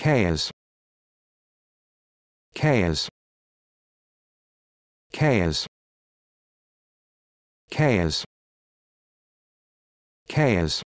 Chaos. Chaos. Chaos. Chaos. Chaos.